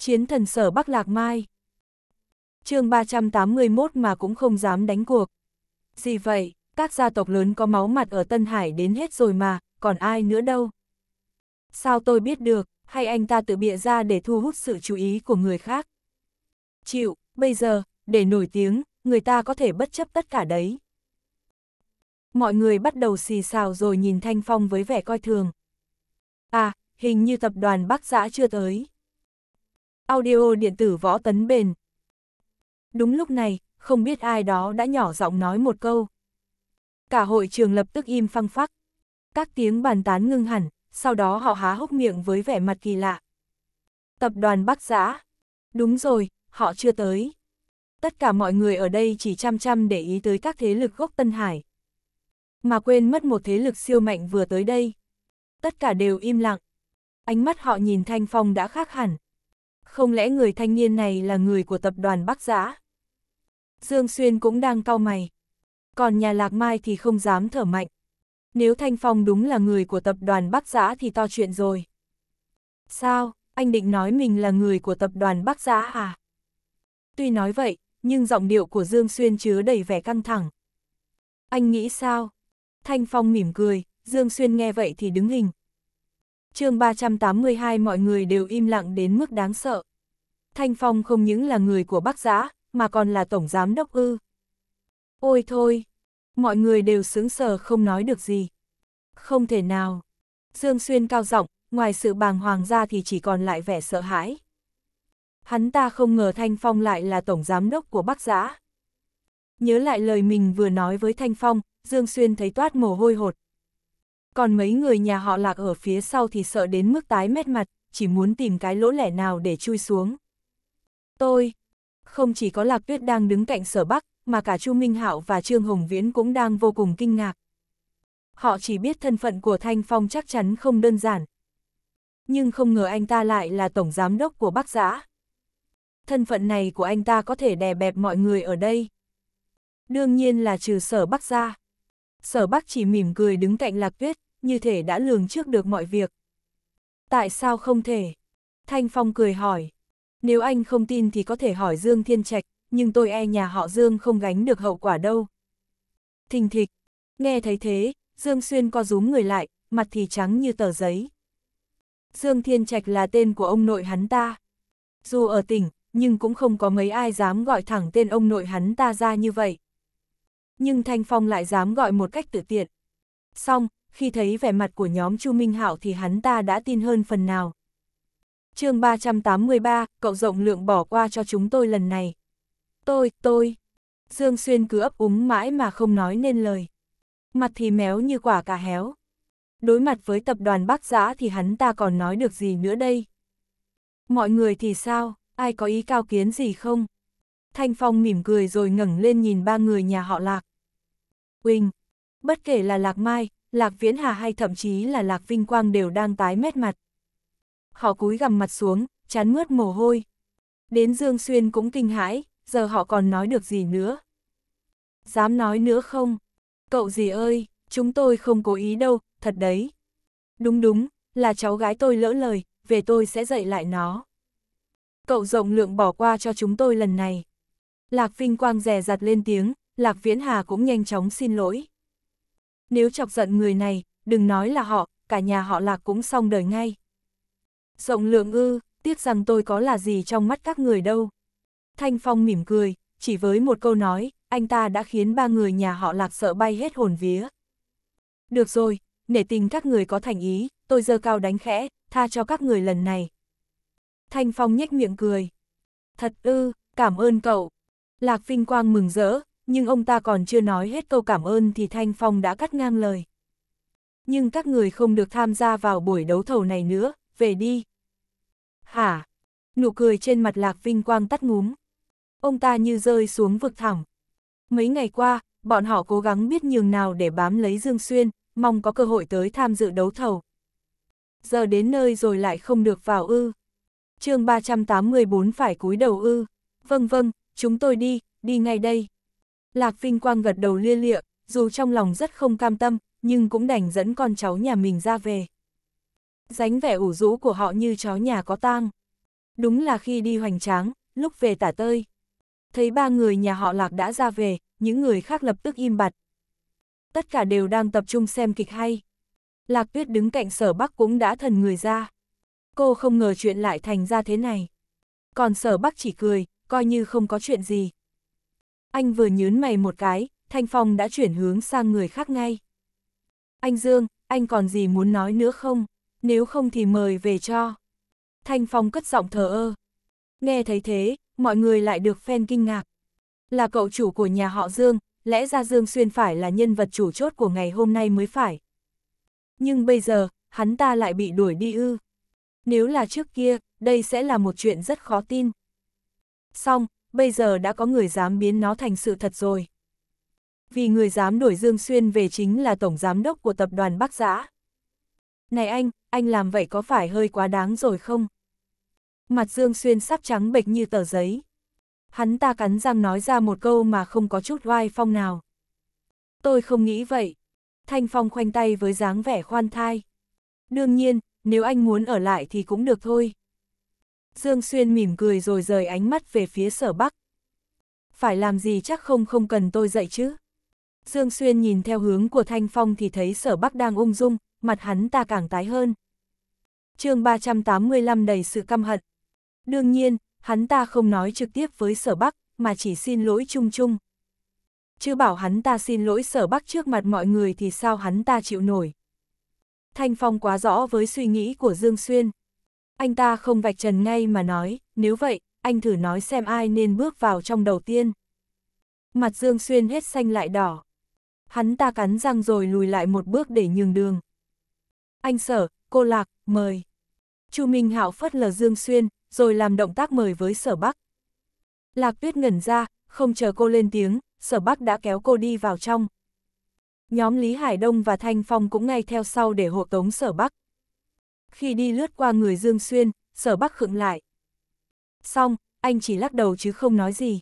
chiến thần sở Bắc Lạc Mai. chương 381 mà cũng không dám đánh cuộc. Gì vậy, các gia tộc lớn có máu mặt ở Tân Hải đến hết rồi mà, còn ai nữa đâu. Sao tôi biết được, hay anh ta tự bịa ra để thu hút sự chú ý của người khác. Chịu, bây giờ, để nổi tiếng, người ta có thể bất chấp tất cả đấy. Mọi người bắt đầu xì xào rồi nhìn Thanh Phong với vẻ coi thường. À, hình như tập đoàn Bắc Giã chưa tới. Audio điện tử võ tấn bền. Đúng lúc này, không biết ai đó đã nhỏ giọng nói một câu. Cả hội trường lập tức im phăng phắc. Các tiếng bàn tán ngưng hẳn, sau đó họ há hốc miệng với vẻ mặt kỳ lạ. Tập đoàn Bắc Giã. Đúng rồi, họ chưa tới. Tất cả mọi người ở đây chỉ chăm chăm để ý tới các thế lực gốc Tân Hải. Mà quên mất một thế lực siêu mạnh vừa tới đây. Tất cả đều im lặng. Ánh mắt họ nhìn Thanh Phong đã khác hẳn, không lẽ người thanh niên này là người của tập đoàn Bắc Giã? Dương Xuyên cũng đang cau mày. Còn nhà Lạc Mai thì không dám thở mạnh. Nếu Thanh Phong đúng là người của tập đoàn Bắc Giã thì to chuyện rồi. Sao, anh định nói mình là người của tập đoàn Bắc Giã à? Tuy nói vậy, nhưng giọng điệu của Dương Xuyên chứa đầy vẻ căng thẳng. Anh nghĩ sao? Thanh Phong mỉm cười, Dương Xuyên nghe vậy thì đứng hình chương 382 mọi người đều im lặng đến mức đáng sợ. Thanh Phong không những là người của Bắc Giã, mà còn là Tổng Giám Đốc Ư. Ôi thôi, mọi người đều sướng sờ không nói được gì. Không thể nào. Dương Xuyên cao giọng ngoài sự bàng hoàng ra thì chỉ còn lại vẻ sợ hãi. Hắn ta không ngờ Thanh Phong lại là Tổng Giám Đốc của Bắc Giã. Nhớ lại lời mình vừa nói với Thanh Phong, Dương Xuyên thấy toát mồ hôi hột, còn mấy người nhà họ lạc ở phía sau thì sợ đến mức tái mét mặt, chỉ muốn tìm cái lỗ lẻ nào để chui xuống. Tôi, không chỉ có lạc tuyết đang đứng cạnh sở bắc, mà cả Chu Minh Hạo và Trương Hồng Viễn cũng đang vô cùng kinh ngạc. Họ chỉ biết thân phận của Thanh Phong chắc chắn không đơn giản. Nhưng không ngờ anh ta lại là tổng giám đốc của Bắc Giã. Thân phận này của anh ta có thể đè bẹp mọi người ở đây. Đương nhiên là trừ sở Bắc ra sở bắc chỉ mỉm cười đứng cạnh lạc tuyết, như thể đã lường trước được mọi việc. Tại sao không thể? Thanh Phong cười hỏi. Nếu anh không tin thì có thể hỏi Dương Thiên Trạch, nhưng tôi e nhà họ Dương không gánh được hậu quả đâu. Thình thịch, nghe thấy thế, Dương Xuyên co rúm người lại, mặt thì trắng như tờ giấy. Dương Thiên Trạch là tên của ông nội hắn ta. Dù ở tỉnh, nhưng cũng không có mấy ai dám gọi thẳng tên ông nội hắn ta ra như vậy nhưng Thanh Phong lại dám gọi một cách tự tiện. Xong, khi thấy vẻ mặt của nhóm Chu Minh Hạo thì hắn ta đã tin hơn phần nào. chương 383, cậu rộng lượng bỏ qua cho chúng tôi lần này. Tôi, tôi. Dương Xuyên cứ ấp úng mãi mà không nói nên lời. Mặt thì méo như quả cà héo. Đối mặt với tập đoàn bác giã thì hắn ta còn nói được gì nữa đây? Mọi người thì sao, ai có ý cao kiến gì không? Thanh Phong mỉm cười rồi ngẩng lên nhìn ba người nhà họ lạc. Quỳnh. Bất kể là Lạc Mai, Lạc Viễn Hà hay thậm chí là Lạc Vinh Quang đều đang tái mét mặt. Họ cúi gằm mặt xuống, chán mướt mồ hôi. Đến Dương Xuyên cũng kinh hãi, giờ họ còn nói được gì nữa. Dám nói nữa không? Cậu gì ơi, chúng tôi không cố ý đâu, thật đấy. Đúng đúng, là cháu gái tôi lỡ lời, về tôi sẽ dạy lại nó. Cậu rộng lượng bỏ qua cho chúng tôi lần này. Lạc Vinh Quang rè rặt lên tiếng, Lạc Viễn Hà cũng nhanh chóng xin lỗi. Nếu chọc giận người này, đừng nói là họ, cả nhà họ Lạc cũng xong đời ngay. Rộng lượng ư, tiếc rằng tôi có là gì trong mắt các người đâu. Thanh Phong mỉm cười, chỉ với một câu nói, anh ta đã khiến ba người nhà họ Lạc sợ bay hết hồn vía. Được rồi, nể tình các người có thành ý, tôi dơ cao đánh khẽ, tha cho các người lần này. Thanh Phong nhếch miệng cười. Thật ư, cảm ơn cậu. Lạc Vinh Quang mừng rỡ, nhưng ông ta còn chưa nói hết câu cảm ơn thì Thanh Phong đã cắt ngang lời. Nhưng các người không được tham gia vào buổi đấu thầu này nữa, về đi. Hả? Nụ cười trên mặt Lạc Vinh Quang tắt ngúm. Ông ta như rơi xuống vực thẳm. Mấy ngày qua, bọn họ cố gắng biết nhường nào để bám lấy Dương Xuyên, mong có cơ hội tới tham dự đấu thầu. Giờ đến nơi rồi lại không được vào ư. mươi 384 phải cúi đầu ư. Vâng vâng, chúng tôi đi, đi ngay đây. Lạc Vinh Quang gật đầu lia lịa, dù trong lòng rất không cam tâm, nhưng cũng đành dẫn con cháu nhà mình ra về. Dánh vẻ ủ rũ của họ như chó nhà có tang. Đúng là khi đi hoành tráng, lúc về tả tơi. Thấy ba người nhà họ Lạc đã ra về, những người khác lập tức im bặt. Tất cả đều đang tập trung xem kịch hay. Lạc Tuyết đứng cạnh sở Bắc cũng đã thần người ra. Cô không ngờ chuyện lại thành ra thế này. Còn sở Bắc chỉ cười, coi như không có chuyện gì. Anh vừa nhớn mày một cái, Thanh Phong đã chuyển hướng sang người khác ngay. Anh Dương, anh còn gì muốn nói nữa không? Nếu không thì mời về cho. Thanh Phong cất giọng thờ ơ. Nghe thấy thế, mọi người lại được phen kinh ngạc. Là cậu chủ của nhà họ Dương, lẽ ra Dương Xuyên phải là nhân vật chủ chốt của ngày hôm nay mới phải. Nhưng bây giờ, hắn ta lại bị đuổi đi ư. Nếu là trước kia, đây sẽ là một chuyện rất khó tin. Xong, bây giờ đã có người dám biến nó thành sự thật rồi. Vì người dám đuổi Dương Xuyên về chính là Tổng Giám đốc của Tập đoàn Bắc Giã. Này anh, anh làm vậy có phải hơi quá đáng rồi không? Mặt Dương Xuyên sắp trắng bệch như tờ giấy. Hắn ta cắn răng nói ra một câu mà không có chút oai phong nào. Tôi không nghĩ vậy. Thanh Phong khoanh tay với dáng vẻ khoan thai. Đương nhiên, nếu anh muốn ở lại thì cũng được thôi. Dương Xuyên mỉm cười rồi rời ánh mắt về phía sở bắc. Phải làm gì chắc không không cần tôi dạy chứ. Dương Xuyên nhìn theo hướng của Thanh Phong thì thấy sở bắc đang ung dung, mặt hắn ta càng tái hơn. chương 385 đầy sự căm hận. Đương nhiên, hắn ta không nói trực tiếp với sở bắc, mà chỉ xin lỗi chung chung. Chứ bảo hắn ta xin lỗi sở bắc trước mặt mọi người thì sao hắn ta chịu nổi. Thanh Phong quá rõ với suy nghĩ của Dương Xuyên anh ta không vạch trần ngay mà nói, nếu vậy, anh thử nói xem ai nên bước vào trong đầu tiên. Mặt Dương Xuyên hết xanh lại đỏ. Hắn ta cắn răng rồi lùi lại một bước để nhường đường. Anh sở, cô lạc, mời. Chu Minh Hạo phất lờ Dương Xuyên, rồi làm động tác mời với sở bắc. Lạc tuyết ngẩn ra, không chờ cô lên tiếng, sở bắc đã kéo cô đi vào trong. Nhóm Lý Hải Đông và Thanh Phong cũng ngay theo sau để hộ tống sở bắc khi đi lướt qua người Dương Xuyên, sở bắc khựng lại. Xong, anh chỉ lắc đầu chứ không nói gì.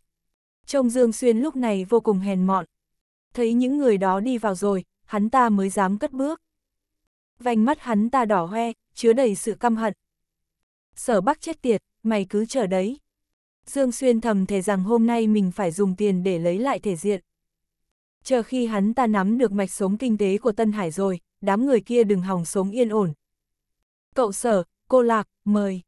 Trông Dương Xuyên lúc này vô cùng hèn mọn. Thấy những người đó đi vào rồi, hắn ta mới dám cất bước. Vành mắt hắn ta đỏ hoe, chứa đầy sự căm hận. Sở bắc chết tiệt, mày cứ chờ đấy. Dương Xuyên thầm thề rằng hôm nay mình phải dùng tiền để lấy lại thể diện. Chờ khi hắn ta nắm được mạch sống kinh tế của Tân Hải rồi, đám người kia đừng hòng sống yên ổn, cậu sở, cô lạc, mời.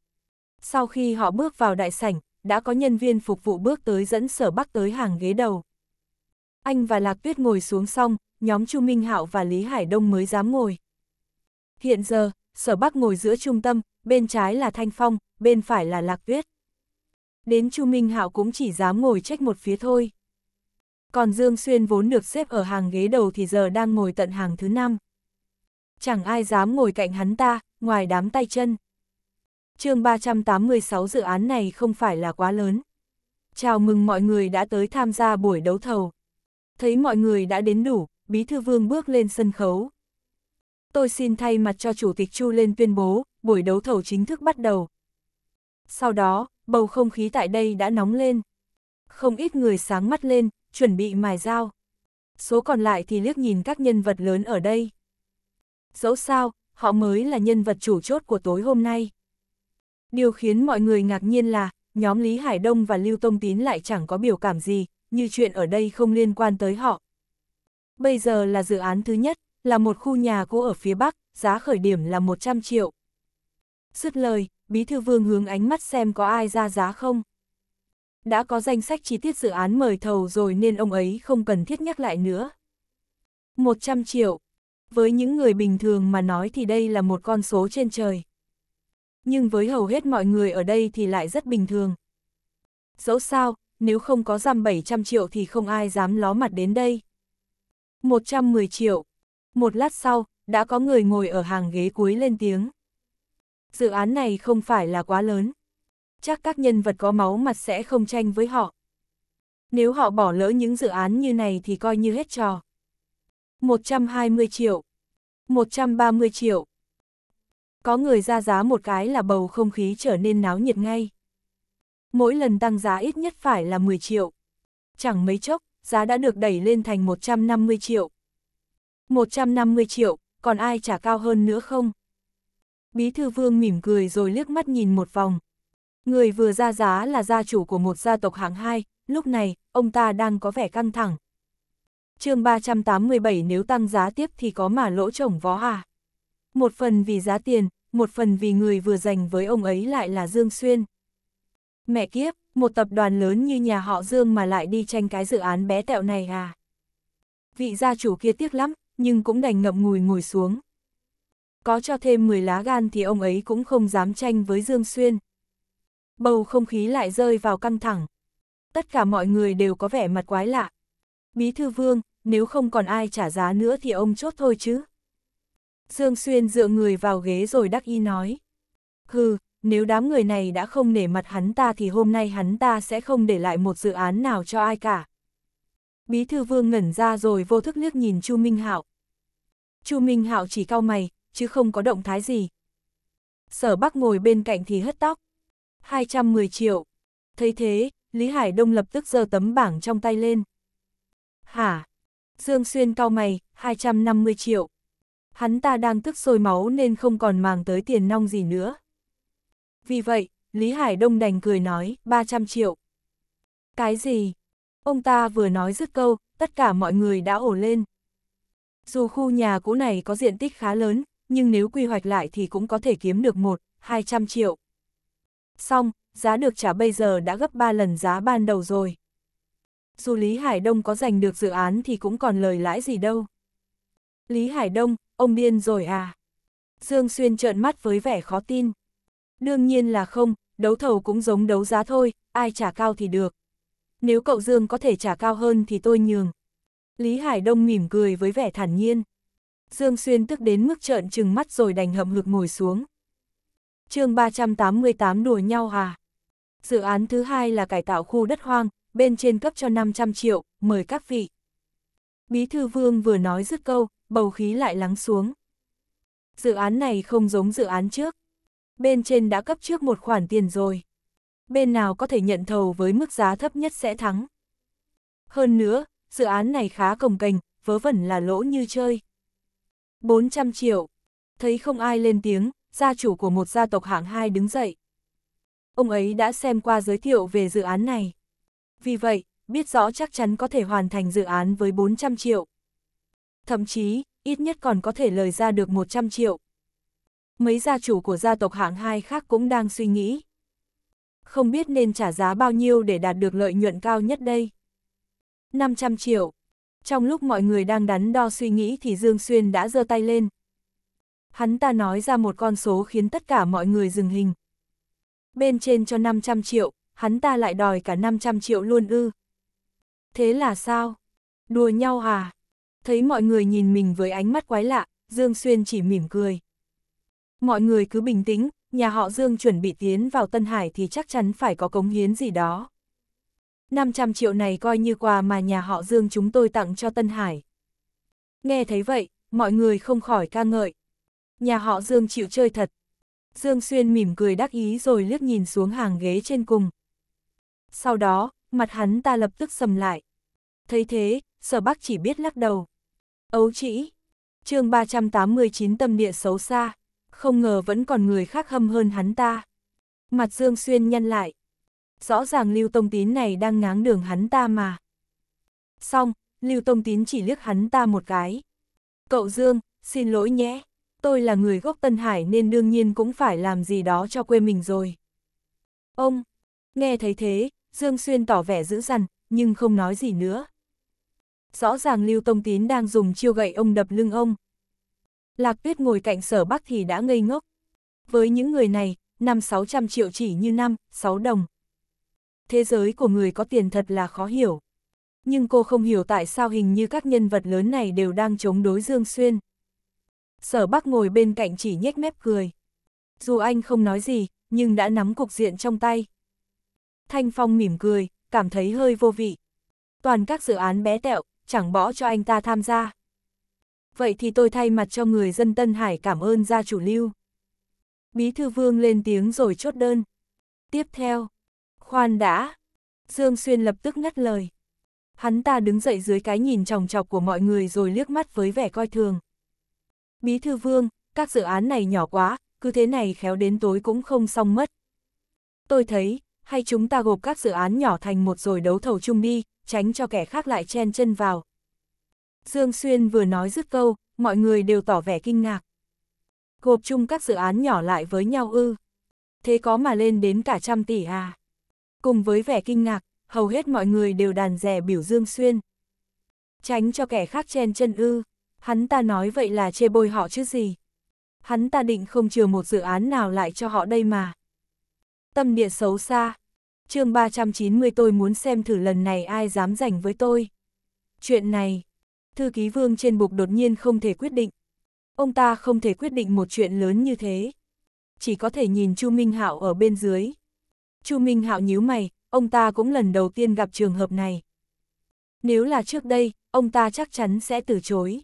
Sau khi họ bước vào đại sảnh, đã có nhân viên phục vụ bước tới dẫn sở bắc tới hàng ghế đầu. Anh và Lạc Tuyết ngồi xuống xong, nhóm Chu Minh Hạo và Lý Hải Đông mới dám ngồi. Hiện giờ, sở bắc ngồi giữa trung tâm, bên trái là Thanh Phong, bên phải là Lạc Tuyết. Đến Chu Minh Hạo cũng chỉ dám ngồi trách một phía thôi. Còn Dương Xuyên vốn được xếp ở hàng ghế đầu thì giờ đang ngồi tận hàng thứ năm chẳng ai dám ngồi cạnh hắn ta, ngoài đám tay chân. chương 386 dự án này không phải là quá lớn. Chào mừng mọi người đã tới tham gia buổi đấu thầu. Thấy mọi người đã đến đủ, Bí Thư Vương bước lên sân khấu. Tôi xin thay mặt cho Chủ tịch Chu lên tuyên bố, buổi đấu thầu chính thức bắt đầu. Sau đó, bầu không khí tại đây đã nóng lên. Không ít người sáng mắt lên, chuẩn bị mài dao. Số còn lại thì liếc nhìn các nhân vật lớn ở đây dẫu sao, họ mới là nhân vật chủ chốt của tối hôm nay. Điều khiến mọi người ngạc nhiên là, nhóm Lý Hải Đông và Lưu Tông Tín lại chẳng có biểu cảm gì, như chuyện ở đây không liên quan tới họ. Bây giờ là dự án thứ nhất, là một khu nhà cũ ở phía Bắc, giá khởi điểm là 100 triệu. Sứt lời, Bí Thư Vương hướng ánh mắt xem có ai ra giá không. Đã có danh sách chi tiết dự án mời thầu rồi nên ông ấy không cần thiết nhắc lại nữa. 100 triệu, với những người bình thường mà nói thì đây là một con số trên trời. Nhưng với hầu hết mọi người ở đây thì lại rất bình thường. Dẫu sao, nếu không có giam 700 triệu thì không ai dám ló mặt đến đây. 110 triệu. Một lát sau, đã có người ngồi ở hàng ghế cuối lên tiếng. Dự án này không phải là quá lớn. Chắc các nhân vật có máu mặt sẽ không tranh với họ. Nếu họ bỏ lỡ những dự án như này thì coi như hết trò. 120 triệu, 130 triệu. Có người ra giá một cái là bầu không khí trở nên náo nhiệt ngay. Mỗi lần tăng giá ít nhất phải là 10 triệu. Chẳng mấy chốc, giá đã được đẩy lên thành 150 triệu. 150 triệu, còn ai trả cao hơn nữa không? Bí thư vương mỉm cười rồi liếc mắt nhìn một vòng. Người vừa ra giá là gia chủ của một gia tộc hạng 2, lúc này, ông ta đang có vẻ căng thẳng chương 387 nếu tăng giá tiếp thì có mà lỗ trồng vó à. Một phần vì giá tiền, một phần vì người vừa dành với ông ấy lại là Dương Xuyên. Mẹ kiếp, một tập đoàn lớn như nhà họ Dương mà lại đi tranh cái dự án bé tẹo này à. Vị gia chủ kia tiếc lắm, nhưng cũng đành ngậm ngùi ngồi xuống. Có cho thêm 10 lá gan thì ông ấy cũng không dám tranh với Dương Xuyên. Bầu không khí lại rơi vào căng thẳng. Tất cả mọi người đều có vẻ mặt quái lạ. Bí thư vương, nếu không còn ai trả giá nữa thì ông chốt thôi chứ. Dương Xuyên dựa người vào ghế rồi đắc y nói. Hừ, nếu đám người này đã không nể mặt hắn ta thì hôm nay hắn ta sẽ không để lại một dự án nào cho ai cả. Bí thư vương ngẩn ra rồi vô thức liếc nhìn Chu Minh Hạo. Chu Minh Hạo chỉ cau mày, chứ không có động thái gì. Sở Bắc ngồi bên cạnh thì hất tóc. 210 triệu. Thấy thế, Lý Hải Đông lập tức giơ tấm bảng trong tay lên. Hả? Dương Xuyên cao mày, 250 triệu. Hắn ta đang tức sôi máu nên không còn màng tới tiền nong gì nữa. Vì vậy, Lý Hải Đông đành cười nói, 300 triệu. Cái gì? Ông ta vừa nói dứt câu, tất cả mọi người đã ổ lên. Dù khu nhà cũ này có diện tích khá lớn, nhưng nếu quy hoạch lại thì cũng có thể kiếm được 1, 200 triệu. Xong, giá được trả bây giờ đã gấp 3 lần giá ban đầu rồi dù Lý Hải Đông có giành được dự án thì cũng còn lời lãi gì đâu. Lý Hải Đông, ông điên rồi à? Dương Xuyên trợn mắt với vẻ khó tin. Đương nhiên là không, đấu thầu cũng giống đấu giá thôi, ai trả cao thì được. Nếu cậu Dương có thể trả cao hơn thì tôi nhường. Lý Hải Đông mỉm cười với vẻ thản nhiên. Dương Xuyên tức đến mức trợn trừng mắt rồi đành hậm hực ngồi xuống. chương 388 đùa nhau à? Dự án thứ hai là cải tạo khu đất hoang, bên trên cấp cho 500 triệu, mời các vị. Bí thư vương vừa nói dứt câu, bầu khí lại lắng xuống. Dự án này không giống dự án trước. Bên trên đã cấp trước một khoản tiền rồi. Bên nào có thể nhận thầu với mức giá thấp nhất sẽ thắng. Hơn nữa, dự án này khá cồng cành, vớ vẩn là lỗ như chơi. 400 triệu. Thấy không ai lên tiếng, gia chủ của một gia tộc hạng 2 đứng dậy. Ông ấy đã xem qua giới thiệu về dự án này. Vì vậy, biết rõ chắc chắn có thể hoàn thành dự án với 400 triệu. Thậm chí, ít nhất còn có thể lời ra được 100 triệu. Mấy gia chủ của gia tộc hạng 2 khác cũng đang suy nghĩ. Không biết nên trả giá bao nhiêu để đạt được lợi nhuận cao nhất đây. 500 triệu. Trong lúc mọi người đang đắn đo suy nghĩ thì Dương Xuyên đã giơ tay lên. Hắn ta nói ra một con số khiến tất cả mọi người dừng hình. Bên trên cho 500 triệu, hắn ta lại đòi cả 500 triệu luôn ư. Thế là sao? Đùa nhau à? Thấy mọi người nhìn mình với ánh mắt quái lạ, Dương Xuyên chỉ mỉm cười. Mọi người cứ bình tĩnh, nhà họ Dương chuẩn bị tiến vào Tân Hải thì chắc chắn phải có cống hiến gì đó. 500 triệu này coi như quà mà nhà họ Dương chúng tôi tặng cho Tân Hải. Nghe thấy vậy, mọi người không khỏi ca ngợi. Nhà họ Dương chịu chơi thật. Dương Xuyên mỉm cười đắc ý rồi liếc nhìn xuống hàng ghế trên cùng, sau đó, mặt hắn ta lập tức sầm lại. Thấy thế, sở bác chỉ biết lắc đầu. Ấu chỉ, chương 389 tâm địa xấu xa, không ngờ vẫn còn người khác hâm hơn hắn ta. Mặt Dương Xuyên nhăn lại. Rõ ràng Lưu Tông Tín này đang ngáng đường hắn ta mà. Xong, Lưu Tông Tín chỉ liếc hắn ta một cái. Cậu Dương, xin lỗi nhé, tôi là người gốc Tân Hải nên đương nhiên cũng phải làm gì đó cho quê mình rồi. Ông, nghe thấy thế, Dương Xuyên tỏ vẻ dữ dằn, nhưng không nói gì nữa. Rõ ràng Lưu Tông Tín đang dùng chiêu gậy ông đập lưng ông. Lạc Tuyết ngồi cạnh sở Bắc thì đã ngây ngốc. Với những người này, năm 600 triệu chỉ như năm, 6 đồng. Thế giới của người có tiền thật là khó hiểu. Nhưng cô không hiểu tại sao hình như các nhân vật lớn này đều đang chống đối Dương Xuyên. Sở Bắc ngồi bên cạnh chỉ nhếch mép cười. Dù anh không nói gì, nhưng đã nắm cục diện trong tay. Thanh Phong mỉm cười, cảm thấy hơi vô vị. Toàn các dự án bé tẹo, chẳng bỏ cho anh ta tham gia. Vậy thì tôi thay mặt cho người dân Tân Hải cảm ơn gia chủ lưu. Bí thư vương lên tiếng rồi chốt đơn. Tiếp theo, khoan đã. Dương Xuyên lập tức ngắt lời. Hắn ta đứng dậy dưới cái nhìn tròng trọc của mọi người rồi liếc mắt với vẻ coi thường. Bí thư vương, các dự án này nhỏ quá, cứ thế này khéo đến tối cũng không xong mất. Tôi thấy, hay chúng ta gộp các dự án nhỏ thành một rồi đấu thầu chung đi, tránh cho kẻ khác lại chen chân vào. Dương Xuyên vừa nói dứt câu, mọi người đều tỏ vẻ kinh ngạc. Gộp chung các dự án nhỏ lại với nhau ư. Thế có mà lên đến cả trăm tỷ à. Cùng với vẻ kinh ngạc, hầu hết mọi người đều đàn rẻ biểu Dương Xuyên. Tránh cho kẻ khác chen chân ư, hắn ta nói vậy là chê bôi họ chứ gì. Hắn ta định không chừa một dự án nào lại cho họ đây mà. Tâm địa xấu xa. chương 390 tôi muốn xem thử lần này ai dám giành với tôi. Chuyện này, thư ký vương trên bục đột nhiên không thể quyết định. Ông ta không thể quyết định một chuyện lớn như thế. Chỉ có thể nhìn Chu Minh Hạo ở bên dưới. Chu Minh Hạo nhíu mày, ông ta cũng lần đầu tiên gặp trường hợp này. Nếu là trước đây, ông ta chắc chắn sẽ từ chối.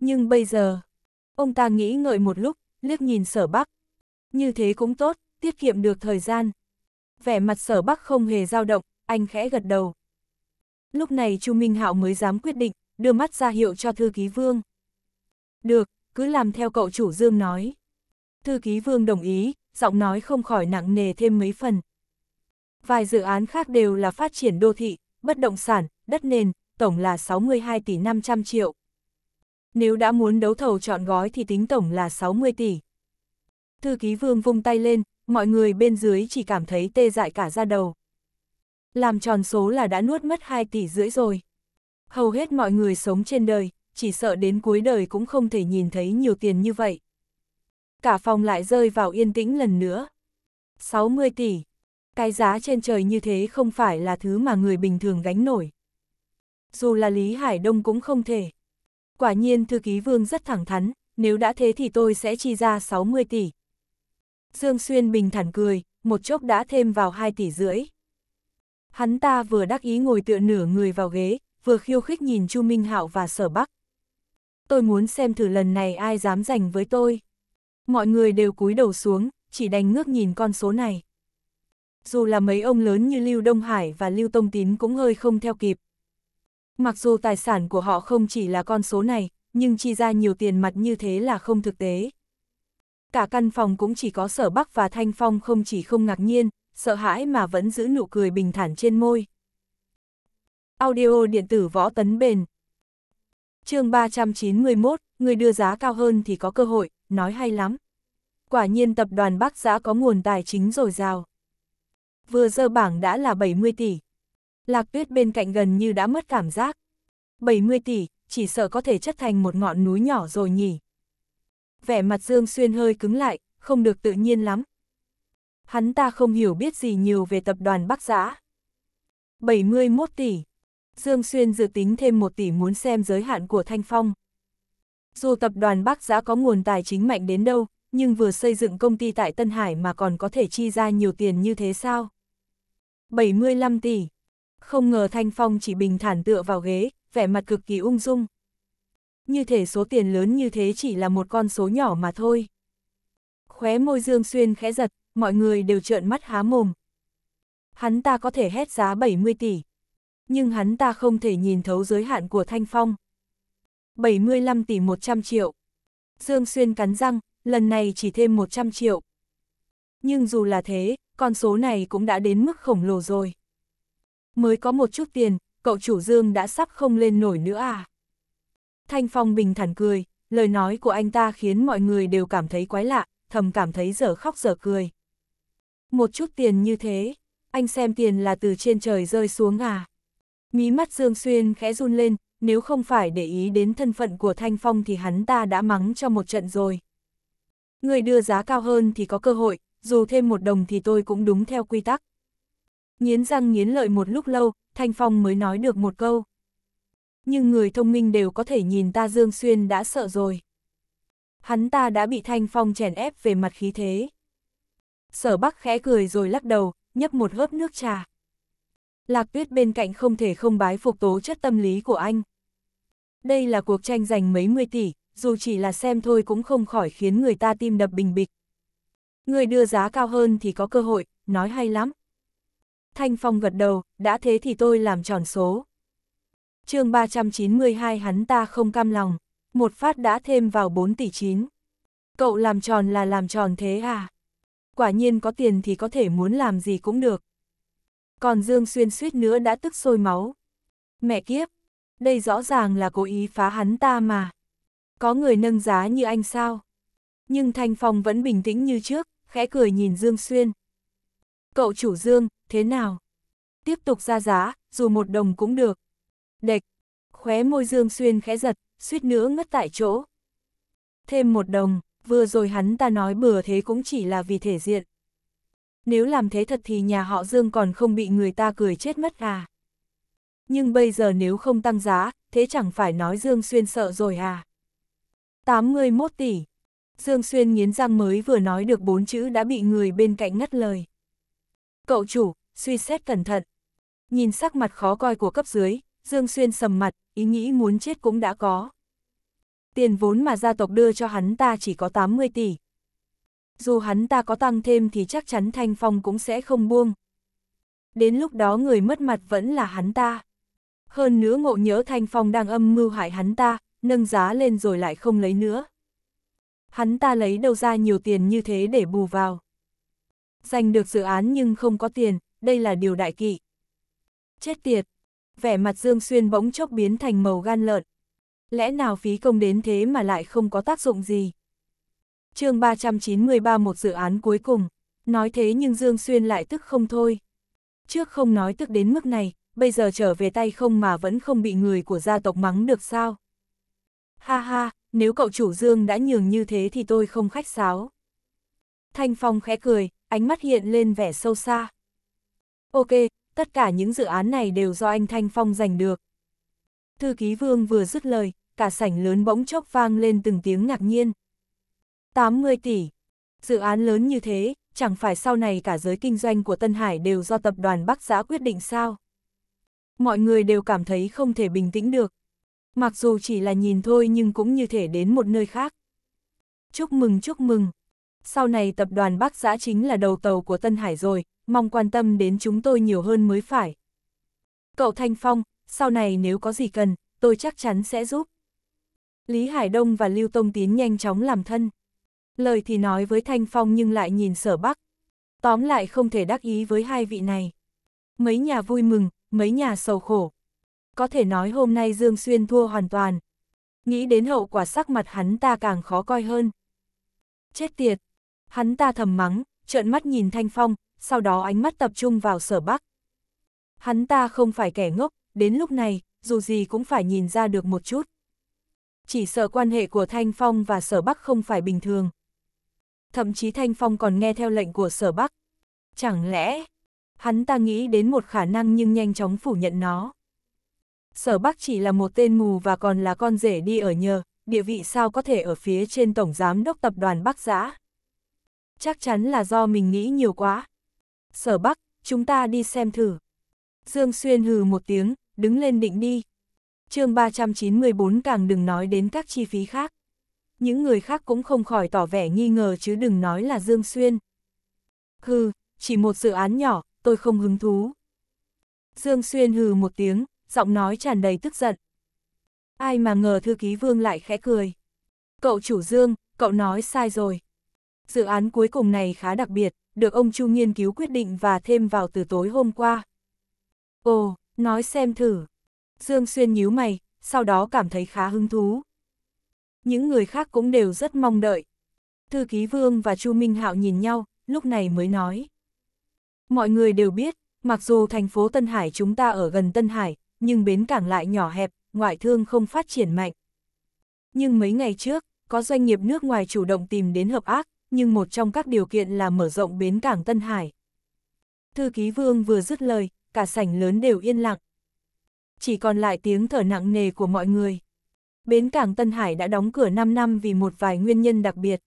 Nhưng bây giờ, ông ta nghĩ ngợi một lúc, liếc nhìn sở bắc. Như thế cũng tốt, tiết kiệm được thời gian. Vẻ mặt sở bắc không hề dao động, anh khẽ gật đầu. Lúc này Chu Minh Hạo mới dám quyết định, đưa mắt ra hiệu cho thư ký vương. Được, cứ làm theo cậu chủ Dương nói. Thư ký vương đồng ý, giọng nói không khỏi nặng nề thêm mấy phần. Vài dự án khác đều là phát triển đô thị, bất động sản, đất nền, tổng là 62 tỷ 500 triệu. Nếu đã muốn đấu thầu chọn gói thì tính tổng là 60 tỷ. Thư ký vương vung tay lên, mọi người bên dưới chỉ cảm thấy tê dại cả ra đầu. Làm tròn số là đã nuốt mất 2 tỷ rưỡi rồi. Hầu hết mọi người sống trên đời, chỉ sợ đến cuối đời cũng không thể nhìn thấy nhiều tiền như vậy. Cả phòng lại rơi vào yên tĩnh lần nữa. 60 tỷ. Cái giá trên trời như thế không phải là thứ mà người bình thường gánh nổi. Dù là Lý Hải Đông cũng không thể. Quả nhiên thư ký vương rất thẳng thắn, nếu đã thế thì tôi sẽ chi ra 60 tỷ, Dương Xuyên bình thản cười, một chốc đã thêm vào 2 tỷ rưỡi. Hắn ta vừa đắc ý ngồi tựa nửa người vào ghế, vừa khiêu khích nhìn Chu Minh Hạo và Sở Bắc. Tôi muốn xem thử lần này ai dám giành với tôi. Mọi người đều cúi đầu xuống, chỉ đành ngước nhìn con số này. Dù là mấy ông lớn như Lưu Đông Hải và Lưu Tông Tín cũng hơi không theo kịp. Mặc dù tài sản của họ không chỉ là con số này, nhưng chi ra nhiều tiền mặt như thế là không thực tế. Cả căn phòng cũng chỉ có sở bắc và thanh phong không chỉ không ngạc nhiên, sợ hãi mà vẫn giữ nụ cười bình thản trên môi. Audio điện tử võ tấn bền chương 391, người đưa giá cao hơn thì có cơ hội, nói hay lắm. Quả nhiên tập đoàn Bắc giã có nguồn tài chính dồi dào. Vừa dơ bảng đã là 70 tỷ. Lạc tuyết bên cạnh gần như đã mất cảm giác. 70 tỷ, chỉ sợ có thể chất thành một ngọn núi nhỏ rồi nhỉ vẻ mặt Dương Xuyên hơi cứng lại, không được tự nhiên lắm. Hắn ta không hiểu biết gì nhiều về tập đoàn Bắc Giã. 71 tỷ. Dương Xuyên dự tính thêm 1 tỷ muốn xem giới hạn của Thanh Phong. Dù tập đoàn Bắc Giã có nguồn tài chính mạnh đến đâu, nhưng vừa xây dựng công ty tại Tân Hải mà còn có thể chi ra nhiều tiền như thế sao? 75 tỷ. Không ngờ Thanh Phong chỉ bình thản tựa vào ghế, vẻ mặt cực kỳ ung dung như thể số tiền lớn như thế chỉ là một con số nhỏ mà thôi. Khóe môi Dương Xuyên khẽ giật, mọi người đều trợn mắt há mồm. Hắn ta có thể hét giá 70 tỷ, nhưng hắn ta không thể nhìn thấu giới hạn của Thanh Phong. 75 tỷ 100 triệu. Dương Xuyên cắn răng, lần này chỉ thêm 100 triệu. Nhưng dù là thế, con số này cũng đã đến mức khổng lồ rồi. Mới có một chút tiền, cậu chủ Dương đã sắp không lên nổi nữa à. Thanh Phong bình thản cười, lời nói của anh ta khiến mọi người đều cảm thấy quái lạ, thầm cảm thấy dở khóc dở cười. Một chút tiền như thế, anh xem tiền là từ trên trời rơi xuống à. Mí mắt Dương Xuyên khẽ run lên, nếu không phải để ý đến thân phận của Thanh Phong thì hắn ta đã mắng cho một trận rồi. Người đưa giá cao hơn thì có cơ hội, dù thêm một đồng thì tôi cũng đúng theo quy tắc. Nghiến răng nghiến lợi một lúc lâu, Thanh Phong mới nói được một câu nhưng người thông minh đều có thể nhìn ta Dương Xuyên đã sợ rồi. Hắn ta đã bị Thanh Phong chèn ép về mặt khí thế. Sở Bắc khẽ cười rồi lắc đầu, nhấp một hớp nước trà. Lạc Tuyết bên cạnh không thể không bái phục tố chất tâm lý của anh. Đây là cuộc tranh giành mấy mươi tỷ, dù chỉ là xem thôi cũng không khỏi khiến người ta tim đập bình bịch. Người đưa giá cao hơn thì có cơ hội, nói hay lắm. Thanh Phong gật đầu, đã thế thì tôi làm tròn số chương 392 hắn ta không cam lòng, một phát đã thêm vào 4 tỷ 9. Cậu làm tròn là làm tròn thế à? Quả nhiên có tiền thì có thể muốn làm gì cũng được. Còn Dương Xuyên suýt nữa đã tức sôi máu. Mẹ kiếp, đây rõ ràng là cố ý phá hắn ta mà. Có người nâng giá như anh sao? Nhưng Thanh Phong vẫn bình tĩnh như trước, khẽ cười nhìn Dương Xuyên. Cậu chủ Dương, thế nào? Tiếp tục ra giá, dù một đồng cũng được. Đệch, khóe môi Dương Xuyên khẽ giật, suýt nữa ngất tại chỗ. Thêm một đồng, vừa rồi hắn ta nói bừa thế cũng chỉ là vì thể diện. Nếu làm thế thật thì nhà họ Dương còn không bị người ta cười chết mất à. Nhưng bây giờ nếu không tăng giá, thế chẳng phải nói Dương Xuyên sợ rồi à. 81 tỷ. Dương Xuyên nghiến răng mới vừa nói được bốn chữ đã bị người bên cạnh ngắt lời. Cậu chủ, suy xét cẩn thận. Nhìn sắc mặt khó coi của cấp dưới, Dương Xuyên sầm mặt, ý nghĩ muốn chết cũng đã có. Tiền vốn mà gia tộc đưa cho hắn ta chỉ có 80 tỷ. Dù hắn ta có tăng thêm thì chắc chắn Thanh Phong cũng sẽ không buông. Đến lúc đó người mất mặt vẫn là hắn ta. Hơn nữa ngộ nhớ Thanh Phong đang âm mưu hại hắn ta, nâng giá lên rồi lại không lấy nữa. Hắn ta lấy đâu ra nhiều tiền như thế để bù vào. Giành được dự án nhưng không có tiền, đây là điều đại kỵ. Chết tiệt, vẻ mặt Dương Xuyên bỗng chốc biến thành màu gan lợn. Lẽ nào phí công đến thế mà lại không có tác dụng gì? chương 393 một dự án cuối cùng, nói thế nhưng Dương Xuyên lại tức không thôi. Trước không nói tức đến mức này, bây giờ trở về tay không mà vẫn không bị người của gia tộc mắng được sao? Ha ha, nếu cậu chủ Dương đã nhường như thế thì tôi không khách sáo. Thanh Phong khẽ cười, ánh mắt hiện lên vẻ sâu xa. Ok, tất cả những dự án này đều do anh Thanh Phong giành được. Thư ký vương vừa dứt lời, cả sảnh lớn bỗng chốc vang lên từng tiếng ngạc nhiên. 80 tỷ. Dự án lớn như thế, chẳng phải sau này cả giới kinh doanh của Tân Hải đều do tập đoàn Bắc Giã quyết định sao? Mọi người đều cảm thấy không thể bình tĩnh được. Mặc dù chỉ là nhìn thôi nhưng cũng như thể đến một nơi khác. Chúc mừng chúc mừng, sau này tập đoàn Bắc Giã chính là đầu tàu của Tân Hải rồi, mong quan tâm đến chúng tôi nhiều hơn mới phải. Cậu Thanh Phong, sau này nếu có gì cần, tôi chắc chắn sẽ giúp. Lý Hải Đông và Lưu Tông tiến nhanh chóng làm thân. Lời thì nói với Thanh Phong nhưng lại nhìn sở Bắc. Tóm lại không thể đắc ý với hai vị này. Mấy nhà vui mừng, mấy nhà sầu khổ. Có thể nói hôm nay Dương Xuyên thua hoàn toàn. Nghĩ đến hậu quả sắc mặt hắn ta càng khó coi hơn. Chết tiệt, Hắn ta thầm mắng, trợn mắt nhìn Thanh Phong, sau đó ánh mắt tập trung vào sở bắc. Hắn ta không phải kẻ ngốc, đến lúc này, dù gì cũng phải nhìn ra được một chút. Chỉ sợ quan hệ của Thanh Phong và sở bắc không phải bình thường. Thậm chí Thanh Phong còn nghe theo lệnh của sở bắc. Chẳng lẽ, hắn ta nghĩ đến một khả năng nhưng nhanh chóng phủ nhận nó. Sở Bắc chỉ là một tên mù và còn là con rể đi ở nhờ, địa vị sao có thể ở phía trên Tổng Giám đốc Tập đoàn Bắc Giã chắc chắn là do mình nghĩ nhiều quá. Sở Bắc, chúng ta đi xem thử. Dương Xuyên hừ một tiếng, đứng lên định đi. chương 394 càng đừng nói đến các chi phí khác. Những người khác cũng không khỏi tỏ vẻ nghi ngờ chứ đừng nói là Dương Xuyên. Hừ, chỉ một dự án nhỏ, tôi không hứng thú. Dương Xuyên hừ một tiếng, giọng nói tràn đầy tức giận. Ai mà ngờ thư ký Vương lại khẽ cười. Cậu chủ Dương, cậu nói sai rồi. Dự án cuối cùng này khá đặc biệt, được ông Chu nghiên cứu quyết định và thêm vào từ tối hôm qua. Ồ, nói xem thử. Dương Xuyên nhíu mày, sau đó cảm thấy khá hứng thú. Những người khác cũng đều rất mong đợi. Thư ký Vương và Chu Minh Hạo nhìn nhau, lúc này mới nói. Mọi người đều biết, mặc dù thành phố Tân Hải chúng ta ở gần Tân Hải, nhưng bến cảng lại nhỏ hẹp, ngoại thương không phát triển mạnh. Nhưng mấy ngày trước, có doanh nghiệp nước ngoài chủ động tìm đến hợp ác, nhưng một trong các điều kiện là mở rộng bến cảng Tân Hải. Thư ký vương vừa dứt lời, cả sảnh lớn đều yên lặng. Chỉ còn lại tiếng thở nặng nề của mọi người. Bến cảng Tân Hải đã đóng cửa 5 năm vì một vài nguyên nhân đặc biệt.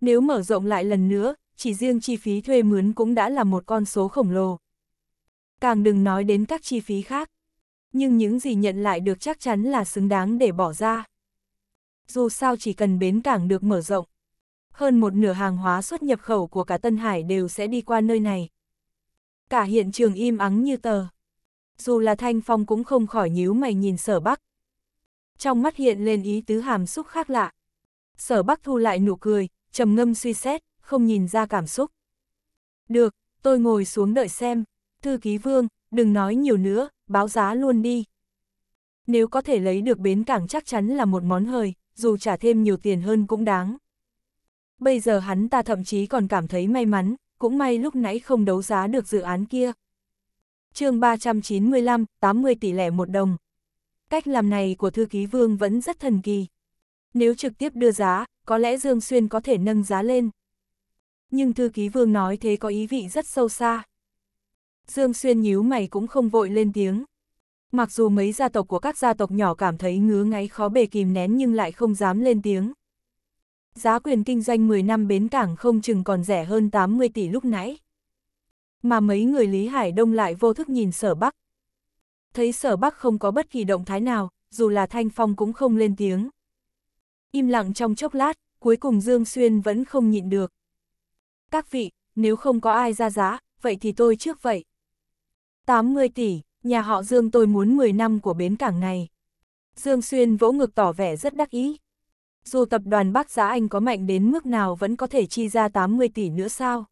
Nếu mở rộng lại lần nữa, chỉ riêng chi phí thuê mướn cũng đã là một con số khổng lồ. Càng đừng nói đến các chi phí khác. Nhưng những gì nhận lại được chắc chắn là xứng đáng để bỏ ra. Dù sao chỉ cần bến cảng được mở rộng, hơn một nửa hàng hóa xuất nhập khẩu của cả Tân Hải đều sẽ đi qua nơi này. Cả hiện trường im ắng như tờ. Dù là Thanh Phong cũng không khỏi nhíu mày nhìn sở Bắc. Trong mắt hiện lên ý tứ hàm xúc khác lạ. Sở Bắc thu lại nụ cười, trầm ngâm suy xét, không nhìn ra cảm xúc. Được, tôi ngồi xuống đợi xem. Thư ký vương, đừng nói nhiều nữa, báo giá luôn đi. Nếu có thể lấy được bến cảng chắc chắn là một món hời, dù trả thêm nhiều tiền hơn cũng đáng. Bây giờ hắn ta thậm chí còn cảm thấy may mắn, cũng may lúc nãy không đấu giá được dự án kia. chương 395, 80 tỷ lẻ một đồng. Cách làm này của thư ký vương vẫn rất thần kỳ. Nếu trực tiếp đưa giá, có lẽ Dương Xuyên có thể nâng giá lên. Nhưng thư ký vương nói thế có ý vị rất sâu xa. Dương Xuyên nhíu mày cũng không vội lên tiếng. Mặc dù mấy gia tộc của các gia tộc nhỏ cảm thấy ngứa ngáy khó bề kìm nén nhưng lại không dám lên tiếng giá quyền kinh doanh 10 năm bến cảng không chừng còn rẻ hơn 80 tỷ lúc nãy. Mà mấy người Lý Hải Đông lại vô thức nhìn sở Bắc. Thấy sở Bắc không có bất kỳ động thái nào, dù là Thanh Phong cũng không lên tiếng. Im lặng trong chốc lát, cuối cùng Dương Xuyên vẫn không nhịn được. Các vị, nếu không có ai ra giá, vậy thì tôi trước vậy. 80 tỷ, nhà họ Dương tôi muốn 10 năm của bến cảng này. Dương Xuyên vỗ ngực tỏ vẻ rất đắc ý dù tập đoàn Bắc Giá Anh có mạnh đến mức nào vẫn có thể chi ra 80 tỷ nữa sao.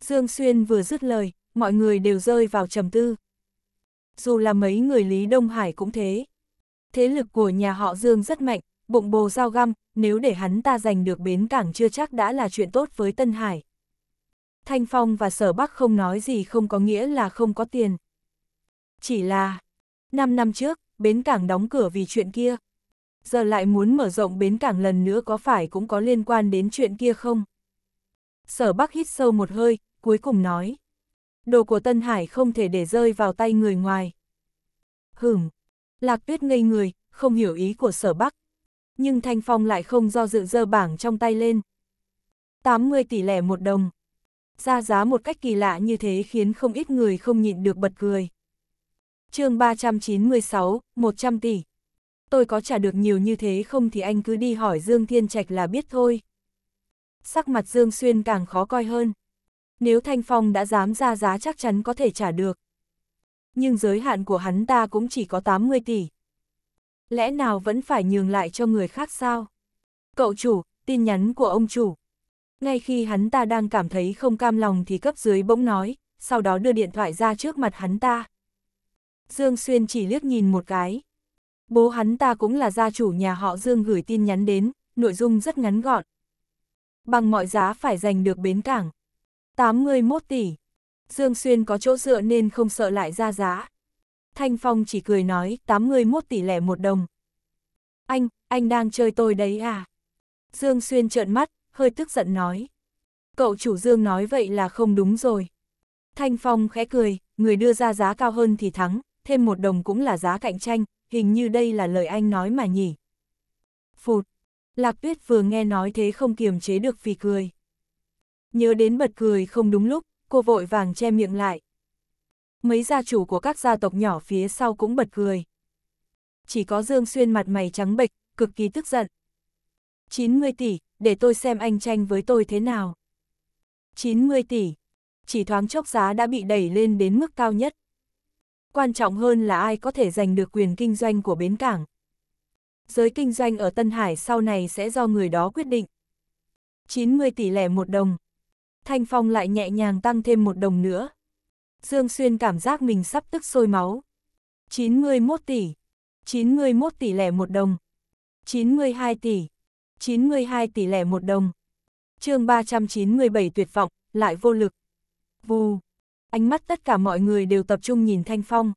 Dương Xuyên vừa dứt lời, mọi người đều rơi vào trầm tư. Dù là mấy người Lý Đông Hải cũng thế. Thế lực của nhà họ Dương rất mạnh, bụng bồ dao găm, nếu để hắn ta giành được bến cảng chưa chắc đã là chuyện tốt với Tân Hải. Thanh Phong và Sở Bắc không nói gì không có nghĩa là không có tiền. Chỉ là, 5 năm trước, bến cảng đóng cửa vì chuyện kia, giờ lại muốn mở rộng bến cảng lần nữa có phải cũng có liên quan đến chuyện kia không? Sở Bắc hít sâu một hơi, cuối cùng nói. Đồ của Tân Hải không thể để rơi vào tay người ngoài. Hửm, Lạc Tuyết ngây người, không hiểu ý của Sở Bắc. Nhưng Thanh Phong lại không do dự dơ bảng trong tay lên. 80 tỷ lẻ một đồng. Ra giá một cách kỳ lạ như thế khiến không ít người không nhịn được bật cười. chương 396, 100 tỷ tôi có trả được nhiều như thế không thì anh cứ đi hỏi Dương Thiên Trạch là biết thôi. Sắc mặt Dương Xuyên càng khó coi hơn. Nếu Thanh Phong đã dám ra giá chắc chắn có thể trả được. Nhưng giới hạn của hắn ta cũng chỉ có 80 tỷ. Lẽ nào vẫn phải nhường lại cho người khác sao? Cậu chủ, tin nhắn của ông chủ. Ngay khi hắn ta đang cảm thấy không cam lòng thì cấp dưới bỗng nói, sau đó đưa điện thoại ra trước mặt hắn ta. Dương Xuyên chỉ liếc nhìn một cái, Bố hắn ta cũng là gia chủ nhà họ Dương gửi tin nhắn đến, nội dung rất ngắn gọn. Bằng mọi giá phải giành được bến cảng. 81 tỷ. Dương Xuyên có chỗ dựa nên không sợ lại ra giá. Thanh Phong chỉ cười nói 81 tỷ lẻ một đồng. Anh, anh đang chơi tôi đấy à? Dương Xuyên trợn mắt, hơi tức giận nói. Cậu chủ Dương nói vậy là không đúng rồi. Thanh Phong khẽ cười, người đưa ra giá cao hơn thì thắng, thêm một đồng cũng là giá cạnh tranh, hình như đây là lời anh nói mà nhỉ. Phụt, Lạc Tuyết vừa nghe nói thế không kiềm chế được vì cười. Nhớ đến bật cười không đúng lúc, cô vội vàng che miệng lại. Mấy gia chủ của các gia tộc nhỏ phía sau cũng bật cười. Chỉ có Dương Xuyên mặt mày trắng bệch, cực kỳ tức giận. 90 tỷ, để tôi xem anh tranh với tôi thế nào. 90 tỷ, chỉ thoáng chốc giá đã bị đẩy lên đến mức cao nhất quan trọng hơn là ai có thể giành được quyền kinh doanh của bến cảng. Giới kinh doanh ở Tân Hải sau này sẽ do người đó quyết định. 90 tỷ lẻ một đồng. Thanh Phong lại nhẹ nhàng tăng thêm một đồng nữa. Dương Xuyên cảm giác mình sắp tức sôi máu. 91 tỷ. 91 tỷ lẻ một đồng. 92 tỷ. 92 tỷ lẻ một đồng. chương 397 tuyệt vọng, lại vô lực. Vù ánh mắt tất cả mọi người đều tập trung nhìn Thanh Phong.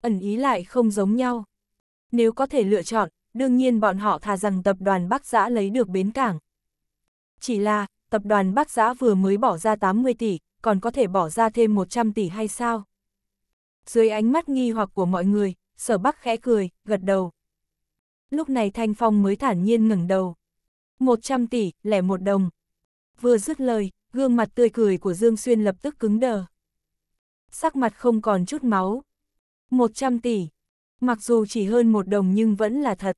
Ẩn ý lại không giống nhau. Nếu có thể lựa chọn, đương nhiên bọn họ thà rằng tập đoàn Bắc Giã lấy được bến cảng. Chỉ là, tập đoàn Bắc Giã vừa mới bỏ ra 80 tỷ, còn có thể bỏ ra thêm 100 tỷ hay sao? Dưới ánh mắt nghi hoặc của mọi người, sở bắc khẽ cười, gật đầu. Lúc này Thanh Phong mới thản nhiên ngẩng đầu. 100 tỷ, lẻ một đồng. Vừa dứt lời, gương mặt tươi cười của Dương Xuyên lập tức cứng đờ sắc mặt không còn chút máu. 100 tỷ. Mặc dù chỉ hơn một đồng nhưng vẫn là thật.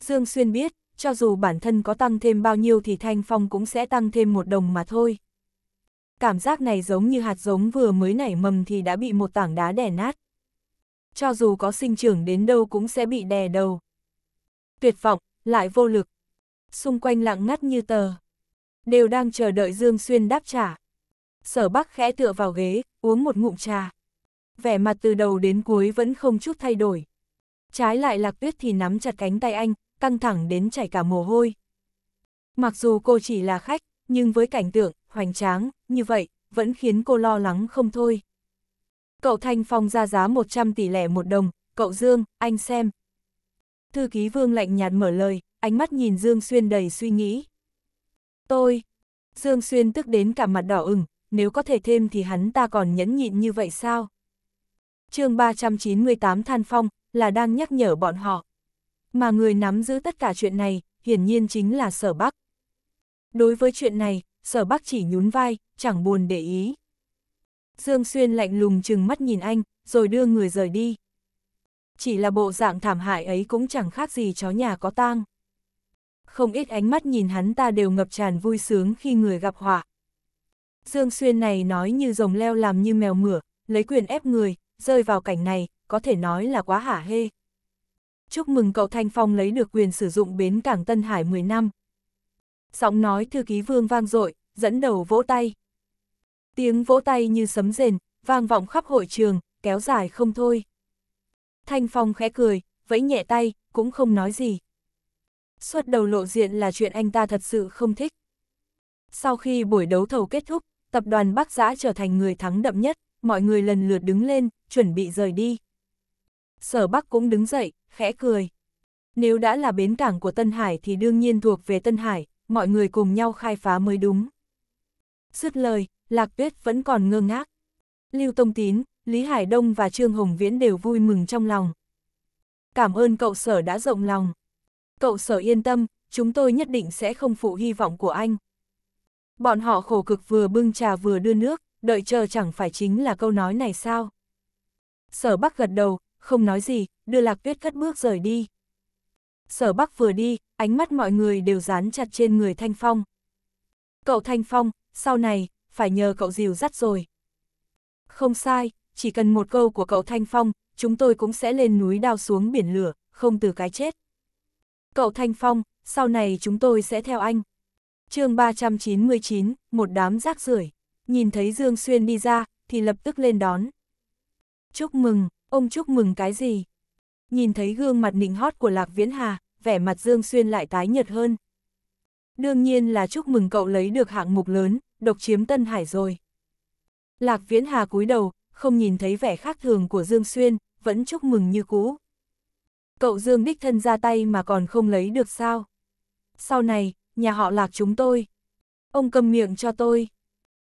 Dương Xuyên biết, cho dù bản thân có tăng thêm bao nhiêu thì Thanh Phong cũng sẽ tăng thêm một đồng mà thôi. Cảm giác này giống như hạt giống vừa mới nảy mầm thì đã bị một tảng đá đè nát. Cho dù có sinh trưởng đến đâu cũng sẽ bị đè đầu. Tuyệt vọng, lại vô lực. Xung quanh lặng ngắt như tờ. Đều đang chờ đợi Dương Xuyên đáp trả. Sở Bắc khẽ tựa vào ghế, uống một ngụm trà. Vẻ mặt từ đầu đến cuối vẫn không chút thay đổi. Trái lại lạc tuyết thì nắm chặt cánh tay anh, căng thẳng đến chảy cả mồ hôi. Mặc dù cô chỉ là khách, nhưng với cảnh tượng, hoành tráng, như vậy, vẫn khiến cô lo lắng không thôi. Cậu Thanh Phong ra giá 100 tỷ lẻ một đồng, cậu Dương, anh xem. Thư ký Vương lạnh nhạt mở lời, ánh mắt nhìn Dương Xuyên đầy suy nghĩ. Tôi, Dương Xuyên tức đến cả mặt đỏ ửng, nếu có thể thêm thì hắn ta còn nhẫn nhịn như vậy sao? chương 398 Than Phong là đang nhắc nhở bọn họ. Mà người nắm giữ tất cả chuyện này, hiển nhiên chính là Sở Bắc. Đối với chuyện này, Sở Bắc chỉ nhún vai, chẳng buồn để ý. Dương Xuyên lạnh lùng chừng mắt nhìn anh, rồi đưa người rời đi. Chỉ là bộ dạng thảm hại ấy cũng chẳng khác gì chó nhà có tang. Không ít ánh mắt nhìn hắn ta đều ngập tràn vui sướng khi người gặp họa. Dương Xuyên này nói như rồng leo làm như mèo mửa, lấy quyền ép người, rơi vào cảnh này, có thể nói là quá hả hê. Chúc mừng cậu Thanh Phong lấy được quyền sử dụng bến cảng Tân Hải 10 năm. Giọng nói thư ký vương vang dội dẫn đầu vỗ tay. Tiếng vỗ tay như sấm rền, vang vọng khắp hội trường, kéo dài không thôi. Thanh Phong khẽ cười, vẫy nhẹ tay, cũng không nói gì. Xuất đầu lộ diện là chuyện anh ta thật sự không thích. Sau khi buổi đấu thầu kết thúc, tập đoàn Bắc Giã trở thành người thắng đậm nhất, mọi người lần lượt đứng lên, chuẩn bị rời đi. Sở Bắc cũng đứng dậy, khẽ cười. Nếu đã là bến cảng của Tân Hải thì đương nhiên thuộc về Tân Hải, mọi người cùng nhau khai phá mới đúng. Dứt lời, Lạc Tuyết vẫn còn ngơ ngác. Lưu Tông Tín, Lý Hải Đông và Trương Hồng Viễn đều vui mừng trong lòng. Cảm ơn cậu sở đã rộng lòng. Cậu sở yên tâm, chúng tôi nhất định sẽ không phụ hy vọng của anh. Bọn họ khổ cực vừa bưng trà vừa đưa nước, đợi chờ chẳng phải chính là câu nói này sao? Sở Bắc gật đầu, không nói gì, đưa Lạc Tuyết cất bước rời đi. Sở Bắc vừa đi, ánh mắt mọi người đều dán chặt trên người Thanh Phong. Cậu Thanh Phong, sau này, phải nhờ cậu dìu dắt rồi. Không sai, chỉ cần một câu của cậu Thanh Phong, chúng tôi cũng sẽ lên núi đao xuống biển lửa, không từ cái chết. Cậu Thanh Phong, sau này chúng tôi sẽ theo anh chương 399, một đám rác rưởi nhìn thấy Dương Xuyên đi ra, thì lập tức lên đón. Chúc mừng, ông chúc mừng cái gì? Nhìn thấy gương mặt nịnh hót của Lạc Viễn Hà, vẻ mặt Dương Xuyên lại tái nhợt hơn. Đương nhiên là chúc mừng cậu lấy được hạng mục lớn, độc chiếm Tân Hải rồi. Lạc Viễn Hà cúi đầu, không nhìn thấy vẻ khác thường của Dương Xuyên, vẫn chúc mừng như cũ. Cậu Dương đích thân ra tay mà còn không lấy được sao? Sau này, nhà họ lạc chúng tôi. Ông cầm miệng cho tôi.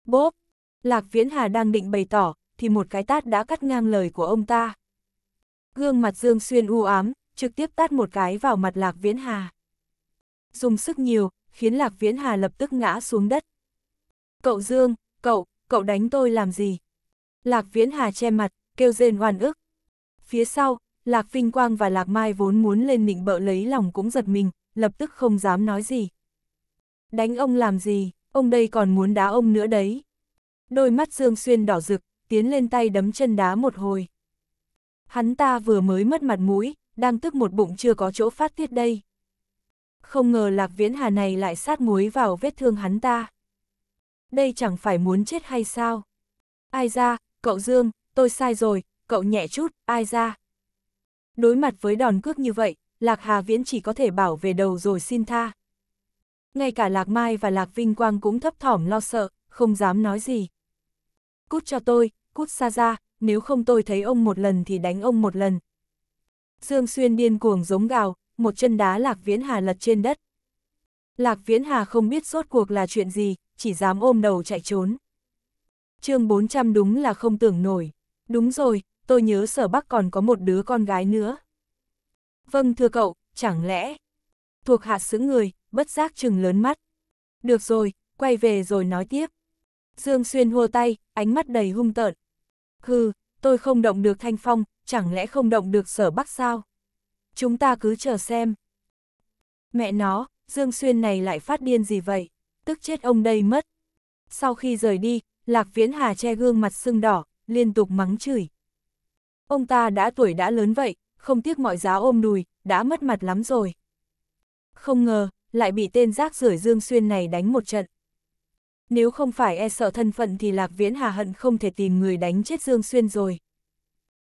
Bốp, lạc viễn hà đang định bày tỏ, thì một cái tát đã cắt ngang lời của ông ta. Gương mặt Dương Xuyên u ám, trực tiếp tát một cái vào mặt lạc viễn hà. Dùng sức nhiều, khiến lạc viễn hà lập tức ngã xuống đất. Cậu Dương, cậu, cậu đánh tôi làm gì? Lạc viễn hà che mặt, kêu rên oan ức. Phía sau, Lạc Vinh Quang và Lạc Mai vốn muốn lên nịnh bợ lấy lòng cũng giật mình, lập tức không dám nói gì. Đánh ông làm gì, ông đây còn muốn đá ông nữa đấy. Đôi mắt Dương Xuyên đỏ rực, tiến lên tay đấm chân đá một hồi. Hắn ta vừa mới mất mặt mũi, đang tức một bụng chưa có chỗ phát tiết đây. Không ngờ Lạc Viễn Hà này lại sát muối vào vết thương hắn ta. Đây chẳng phải muốn chết hay sao? Ai ra, cậu Dương, tôi sai rồi, cậu nhẹ chút, ai ra? Đối mặt với đòn cước như vậy, Lạc Hà Viễn chỉ có thể bảo về đầu rồi xin tha ngay cả Lạc Mai và Lạc Vinh Quang cũng thấp thỏm lo sợ, không dám nói gì. Cút cho tôi, cút xa ra, nếu không tôi thấy ông một lần thì đánh ông một lần. Dương Xuyên điên cuồng giống gào, một chân đá Lạc Viễn Hà lật trên đất. Lạc Viễn Hà không biết rốt cuộc là chuyện gì, chỉ dám ôm đầu chạy trốn. chương 400 đúng là không tưởng nổi. Đúng rồi, tôi nhớ sở bắc còn có một đứa con gái nữa. Vâng thưa cậu, chẳng lẽ... Thuộc hạ xứ người, bất giác chừng lớn mắt. Được rồi, quay về rồi nói tiếp. Dương Xuyên hua tay, ánh mắt đầy hung tợn. Hừ, tôi không động được Thanh Phong, chẳng lẽ không động được sở bắc sao? Chúng ta cứ chờ xem. Mẹ nó, Dương Xuyên này lại phát điên gì vậy? Tức chết ông đây mất. Sau khi rời đi, Lạc Viễn Hà che gương mặt sưng đỏ, liên tục mắng chửi. Ông ta đã tuổi đã lớn vậy, không tiếc mọi giá ôm đùi, đã mất mặt lắm rồi. Không ngờ, lại bị tên rác rưởi Dương Xuyên này đánh một trận. Nếu không phải e sợ thân phận thì Lạc Viễn Hà hận không thể tìm người đánh chết Dương Xuyên rồi.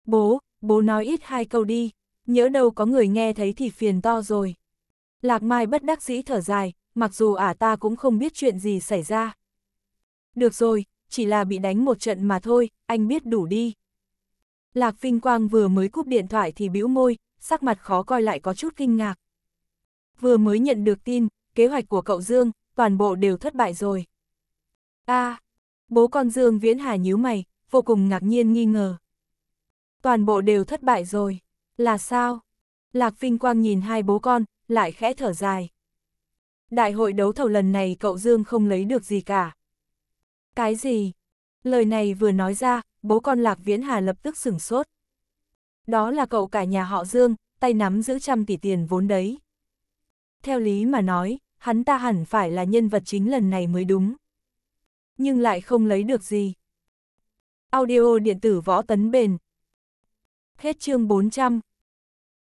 Bố, bố nói ít hai câu đi, nhớ đâu có người nghe thấy thì phiền to rồi. Lạc Mai bất đắc dĩ thở dài, mặc dù ả à ta cũng không biết chuyện gì xảy ra. Được rồi, chỉ là bị đánh một trận mà thôi, anh biết đủ đi. Lạc Vinh Quang vừa mới cúp điện thoại thì bĩu môi, sắc mặt khó coi lại có chút kinh ngạc vừa mới nhận được tin, kế hoạch của cậu Dương, toàn bộ đều thất bại rồi. a à, bố con Dương Viễn Hà nhíu mày, vô cùng ngạc nhiên nghi ngờ. Toàn bộ đều thất bại rồi, là sao? Lạc Vinh Quang nhìn hai bố con, lại khẽ thở dài. Đại hội đấu thầu lần này cậu Dương không lấy được gì cả. Cái gì? Lời này vừa nói ra, bố con Lạc Viễn Hà lập tức sửng sốt. Đó là cậu cả nhà họ Dương, tay nắm giữ trăm tỷ tiền vốn đấy theo lý mà nói, hắn ta hẳn phải là nhân vật chính lần này mới đúng. Nhưng lại không lấy được gì. Audio điện tử võ tấn bền. Hết chương 400